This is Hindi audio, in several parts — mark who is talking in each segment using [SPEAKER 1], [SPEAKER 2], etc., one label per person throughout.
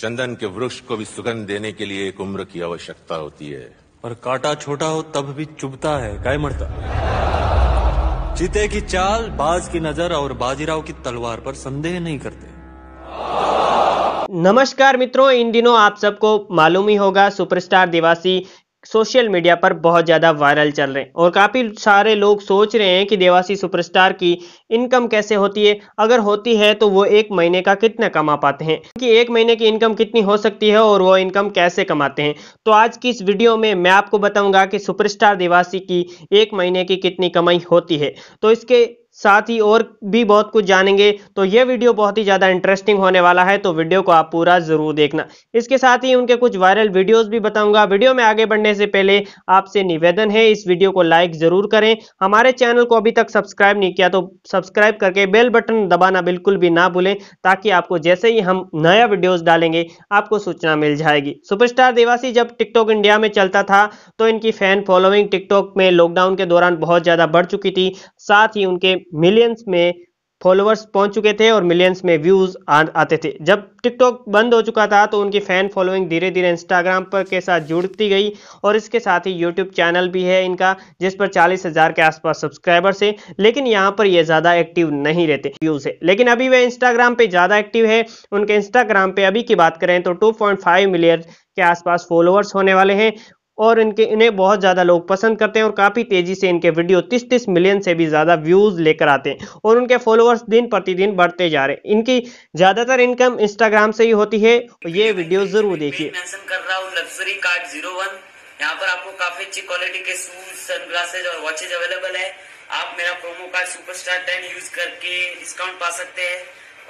[SPEAKER 1] चंदन के वृक्ष को भी सुगंध देने के लिए एक उम्र की आवश्यकता होती है पर काटा छोटा हो तब भी चुभता है गाय मरता चीते की चाल बाज की नजर और बाजीराव की तलवार पर संदेह नहीं करते नमस्कार मित्रों इन दिनों आप सबको मालूम ही होगा सुपरस्टार दिवासी सोशल मीडिया पर बहुत ज़्यादा वायरल चल रहे हैं और काफ़ी सारे लोग सोच रहे हैं कि देवासी सुपरस्टार की इनकम कैसे होती है अगर होती है तो वो एक महीने का कितना कमा पाते हैं कि एक महीने की इनकम कितनी हो सकती है और वो इनकम कैसे कमाते हैं तो आज की इस वीडियो में मैं आपको बताऊंगा कि सुपरस्टार देवासी की एक महीने की कितनी कमाई होती है तो इसके साथ ही और भी बहुत कुछ जानेंगे तो ये वीडियो बहुत ही ज़्यादा इंटरेस्टिंग होने वाला है तो वीडियो को आप पूरा ज़रूर देखना इसके साथ ही उनके कुछ वायरल वीडियोस भी बताऊंगा वीडियो में आगे बढ़ने से पहले आपसे निवेदन है इस वीडियो को लाइक ज़रूर करें हमारे चैनल को अभी तक सब्सक्राइब नहीं किया तो सब्सक्राइब करके बेल बटन दबाना बिल्कुल भी ना भूलें ताकि आपको जैसे ही हम नया वीडियोज़ डालेंगे आपको सूचना मिल जाएगी सुपरस्टार देवासी जब टिकटॉक इंडिया में चलता था तो इनकी फैन फॉलोइंग टिकटॉक में लॉकडाउन के दौरान बहुत ज़्यादा बढ़ चुकी थी साथ ही उनके मिलियंस में फॉलोअर्स पहुंच चुके थे और मिलियंस में व्यूज आते थे जब टिकटॉक बंद हो चुका था तो उनकी फैन फॉलोइंग धीरे धीरे इंस्टाग्राम पर के साथ जुड़ती गई और इसके साथ ही यूट्यूब चैनल भी है इनका जिस पर चालीस हजार के आसपास सब्सक्राइबर्स हैं लेकिन यहाँ पर ये ज़्यादा एक्टिव नहीं रहते व्यूज है लेकिन अभी वे इंस्टाग्राम पे ज़्यादा एक्टिव है उनके इंस्टाग्राम पे अभी की बात करें तो टू मिलियन के आसपास फॉलोअर्स होने वाले हैं और इनके इन्हें बहुत ज़्यादा लोग पसंद करते हैं और काफ़ी तेज़ी से इनके वीडियो तीस तीस मिलियन से भी ज़्यादा व्यूज़ लेकर आते हैं और उनके फॉलोअर्स दिन प्रतिदिन बढ़ते जा रहे हैं इनकी ज़्यादातर इनकम इंस्टाग्राम से ही होती है ये वीडियो ज़रूर देखिए
[SPEAKER 2] यहाँ पर आपको काफ़ी अच्छी क्वालिटी के शूज सनग्लासेज और वॉचेज अवेलेबल है आप मेरा promo card superstar ten use करके डिस्काउंट पा सकते हैं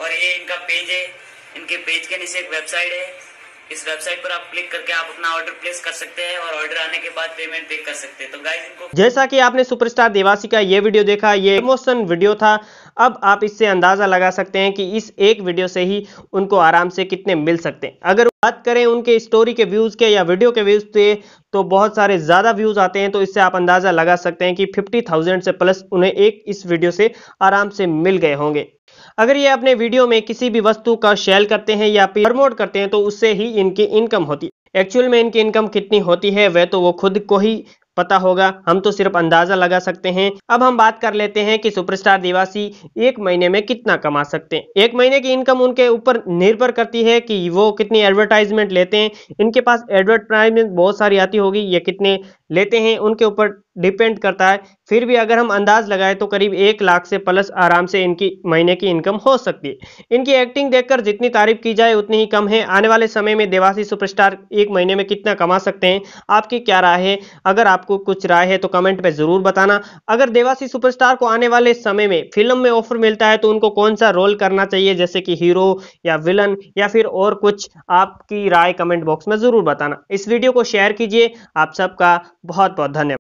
[SPEAKER 2] और ये इनका पेज है इनके पेज के नीचे एक वेबसाइट है इस वेबसाइट पर आप क्लिक करके आप अपना ऑर्डर प्लेस कर सकते हैं और ऑर्डर आने के बाद पेमेंट पे कर सकते हैं
[SPEAKER 1] तो गाइस इनको जैसा कि आपने सुपरस्टार देवासी का ये वीडियो देखा ये इमोशन वीडियो था अब आप इससे अंदाजा लगा सकते हैं कि इस एक वीडियो से ही उनको आराम से कितने मिल सकते हैं अगर बात करें उनके स्टोरी के व्यूज के या वीडियो के व्यूज के तो बहुत सारे ज्यादा व्यूज आते हैं तो इससे आप अंदाजा लगा सकते हैं कि 50,000 से प्लस उन्हें एक इस वीडियो से आराम से मिल गए होंगे अगर ये अपने वीडियो में किसी भी वस्तु का शेयर करते हैं या प्रमोट करते हैं तो उससे ही इनकी इनकम होती है एक्चुअल में इनकी इनकम कितनी होती है वह तो वो खुद को ही पता होगा हम तो सिर्फ अंदाजा लगा सकते हैं अब हम बात कर लेते हैं कि सुपरस्टार दिवासी एक महीने में कितना कमा सकते हैं एक महीने की इनकम उनके ऊपर निर्भर करती है कि वो कितनी एडवर्टाइजमेंट लेते हैं इनके पास एडवर्टाइजमेंट बहुत सारी आती होगी ये कितने लेते हैं उनके ऊपर डिपेंड करता है फिर भी अगर हम अंदाज लगाए तो करीब एक लाख से प्लस आराम से इनकी महीने की इनकम हो सकती है इनकी एक्टिंग देखकर जितनी तारीफ की जाए उतनी ही कम है आने वाले समय में देवासी सुपरस्टार एक महीने में कितना कमा सकते हैं आपकी क्या राय है अगर आपको कुछ राय है तो कमेंट में जरूर बताना अगर देवासी सुपरस्टार को आने वाले समय में फिल्म में ऑफर मिलता है तो उनको कौन सा रोल करना चाहिए जैसे कि हीरो या विलन या फिर और कुछ आपकी राय कमेंट बॉक्स में जरूर बताना इस वीडियो को शेयर कीजिए आप सबका बहुत बहुत धन्यवाद